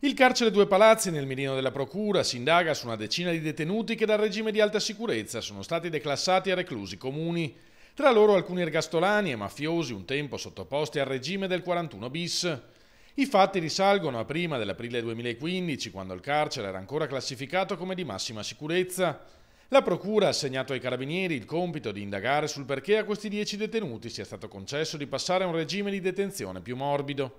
Il carcere Due Palazzi nel mirino della Procura si indaga su una decina di detenuti che dal regime di alta sicurezza sono stati declassati a reclusi comuni. Tra loro alcuni ergastolani e mafiosi un tempo sottoposti al regime del 41 bis. I fatti risalgono a prima dell'aprile 2015, quando il carcere era ancora classificato come di massima sicurezza. La Procura ha assegnato ai carabinieri il compito di indagare sul perché a questi dieci detenuti sia stato concesso di passare a un regime di detenzione più morbido.